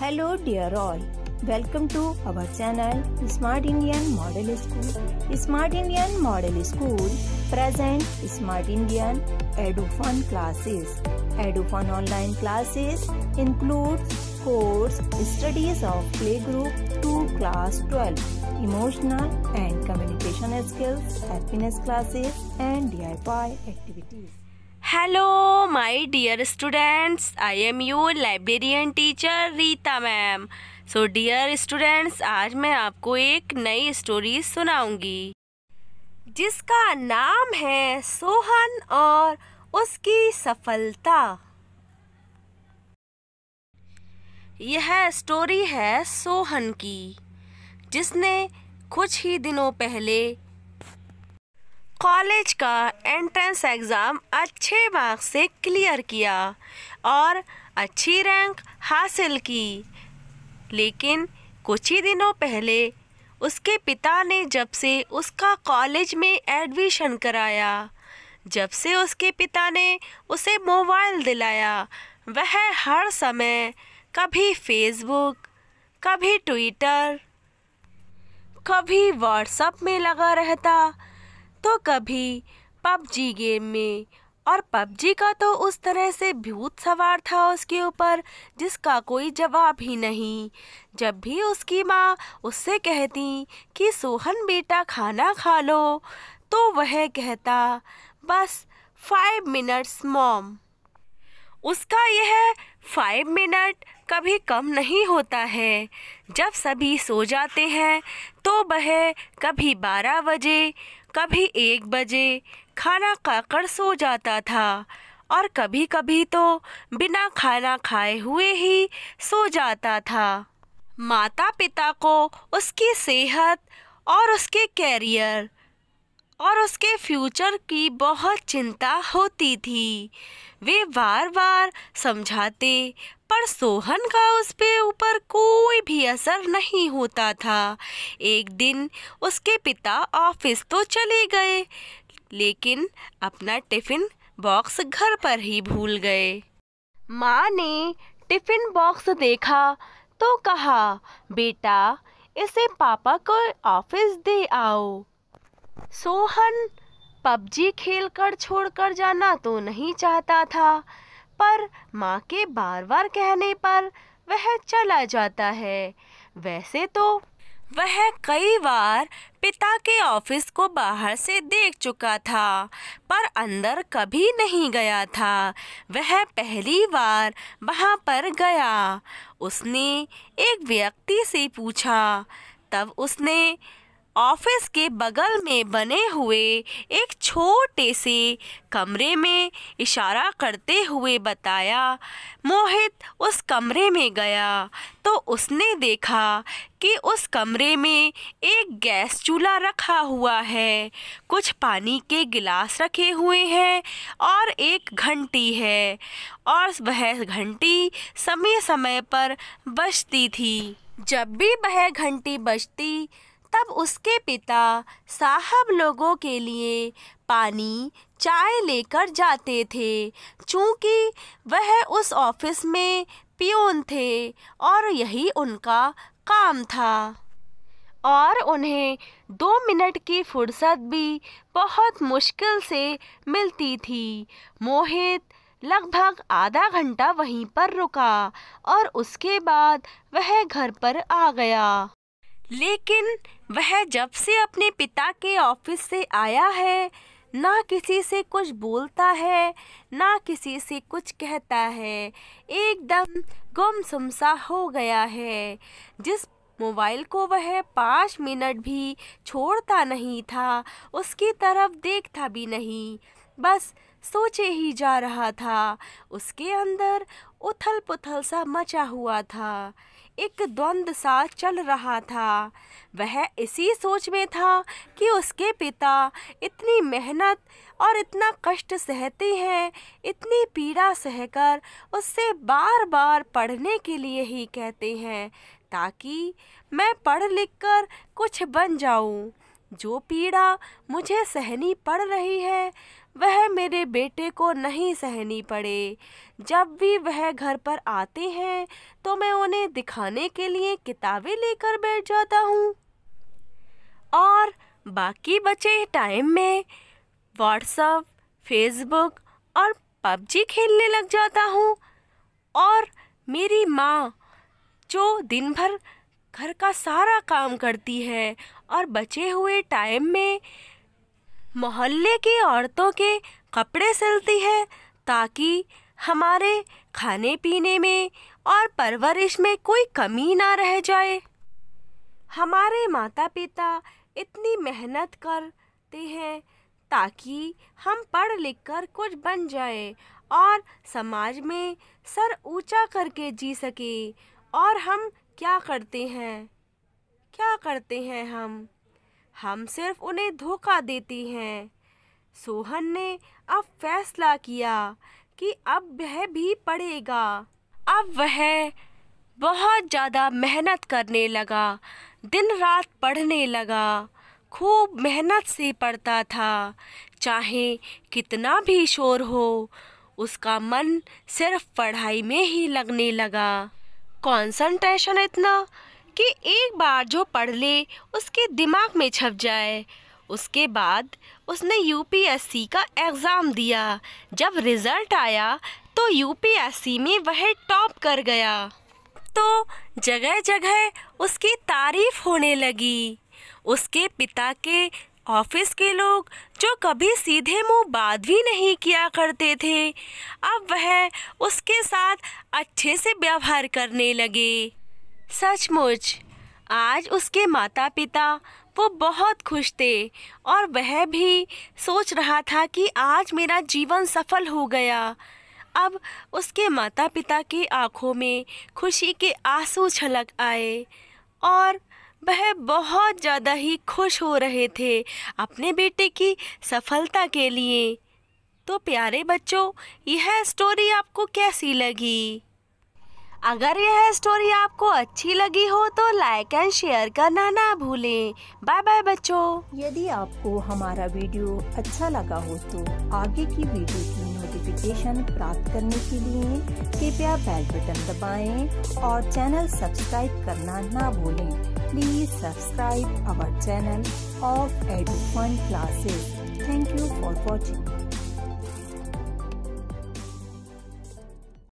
Hello dear all. Welcome to our channel Smart Indian Model School. Smart Indian Model School presents Smart Indian EduFun classes. EduFun online classes includes course studies of playgroup to class 12, emotional and communication skills, happiness classes and DIY activities. Hello my dear students I am your librarian teacher Rita ma'am so dear students आज मैं आपको एक नई story सुनाऊंगी जिसका नाम है सोहन और उसकी सफलता यह स्टोरी है सोहन की जिसने कुछ ही दिनों पहले कॉलेज का एंट्रेंस एग्ज़ाम अच्छे मार्क्स से क्लियर किया और अच्छी रैंक हासिल की लेकिन कुछ ही दिनों पहले उसके पिता ने जब से उसका कॉलेज में एडमिशन कराया जब से उसके पिता ने उसे मोबाइल दिलाया वह हर समय कभी फेसबुक कभी ट्विटर कभी व्हाट्सअप में लगा रहता तो कभी पबजी गेम में और पबजी का तो उस तरह से भूत सवार था उसके ऊपर जिसका कोई जवाब ही नहीं जब भी उसकी माँ उससे कहती कि सोहन बेटा खाना खा लो तो वह कहता बस फाइव मिनट्स मॉम उसका यह फाइव मिनट कभी कम नहीं होता है जब सभी सो जाते हैं तो वह कभी बारह बजे कभी एक बजे खाना खाकर सो जाता था और कभी कभी तो बिना खाना खाए हुए ही सो जाता था माता पिता को उसकी सेहत और उसके कैरियर और उसके फ्यूचर की बहुत चिंता होती थी वे बार बार समझाते पर सोहन का उस पे ऊपर कोई भी असर नहीं होता था एक दिन उसके पिता ऑफिस तो चले गए लेकिन अपना टिफ़िन बॉक्स घर पर ही भूल गए माँ ने टिफ़िन बॉक्स देखा तो कहा बेटा इसे पापा को ऑफिस दे आओ सोहन पबजी खेलकर छोड़कर जाना तो नहीं चाहता था पर माँ के बार बार कहने पर वह चला जाता है वैसे तो वह कई बार पिता के ऑफिस को बाहर से देख चुका था पर अंदर कभी नहीं गया था वह पहली बार वहाँ पर गया उसने एक व्यक्ति से पूछा तब उसने ऑफिस के बगल में बने हुए एक छोटे से कमरे में इशारा करते हुए बताया मोहित उस कमरे में गया तो उसने देखा कि उस कमरे में एक गैस चूल्हा रखा हुआ है कुछ पानी के गिलास रखे हुए हैं और एक घंटी है और वह घंटी समय समय पर बजती थी जब भी वह घंटी बजती तब उसके पिता साहब लोगों के लिए पानी चाय लेकर जाते थे चूँकि वह उस ऑफिस में पियोन थे और यही उनका काम था और उन्हें दो मिनट की फुर्सत भी बहुत मुश्किल से मिलती थी मोहित लगभग आधा घंटा वहीं पर रुका और उसके बाद वह घर पर आ गया लेकिन वह जब से अपने पिता के ऑफिस से आया है ना किसी से कुछ बोलता है ना किसी से कुछ कहता है एकदम गुम सा हो गया है जिस मोबाइल को वह पाँच मिनट भी छोड़ता नहीं था उसकी तरफ देखता भी नहीं बस सोचे ही जा रहा था उसके अंदर उथल पुथल सा मचा हुआ था एक द्वंद सा चल रहा था वह इसी सोच में था कि उसके पिता इतनी मेहनत और इतना कष्ट सहते हैं इतनी पीड़ा सहकर उससे बार बार पढ़ने के लिए ही कहते हैं ताकि मैं पढ़ लिख कर कुछ बन जाऊँ जो पीड़ा मुझे सहनी पड़ रही है वह मेरे बेटे को नहीं सहनी पड़े जब भी वह घर पर आते हैं तो मैं उन्हें दिखाने के लिए किताबें लेकर बैठ जाता हूँ और बाकी बचे टाइम में व्हाट्सअप फेसबुक और पबजी खेलने लग जाता हूँ और मेरी माँ जो दिन भर घर का सारा काम करती है और बचे हुए टाइम में मोहल्ले की औरतों के कपड़े सिलती है ताकि हमारे खाने पीने में और परवरिश में कोई कमी ना रह जाए हमारे माता पिता इतनी मेहनत करते हैं ताकि हम पढ़ लिख कर कुछ बन जाए और समाज में सर ऊंचा करके जी सके और हम क्या करते हैं क्या करते हैं हम हम सिर्फ उन्हें धोखा देते हैं सोहन ने अब फैसला किया कि अब वह भी पढ़ेगा अब वह बहुत ज़्यादा मेहनत करने लगा दिन रात पढ़ने लगा खूब मेहनत से पढ़ता था चाहे कितना भी शोर हो उसका मन सिर्फ पढ़ाई में ही लगने लगा कंसंट्रेशन इतना कि एक बार जो पढ़ ले उसके दिमाग में छप जाए उसके बाद उसने यूपीएससी का एग्ज़ाम दिया जब रिज़ल्ट आया तो यूपीएससी में वह टॉप कर गया तो जगह जगह उसकी तारीफ होने लगी उसके पिता के ऑफिस के लोग जो कभी सीधे मुंह बात भी नहीं किया करते थे अब वह उसके साथ अच्छे से व्यवहार करने लगे सचमुच आज उसके माता पिता वो बहुत खुश थे और वह भी सोच रहा था कि आज मेरा जीवन सफल हो गया अब उसके माता पिता की आंखों में खुशी के आंसू छलक आए और वह बहुत ज़्यादा ही खुश हो रहे थे अपने बेटे की सफलता के लिए तो प्यारे बच्चों यह स्टोरी आपको कैसी लगी अगर यह स्टोरी आपको अच्छी लगी हो तो लाइक एंड शेयर करना ना भूलें बाय बाय बच्चों यदि आपको हमारा वीडियो अच्छा लगा हो तो आगे की वीडियो की नोटिफिकेशन प्राप्त करने के लिए कृपया बेल बटन दबाएं और चैनल सब्सक्राइब करना ना भूलें please subscribe our channel of edu classes thank you for watching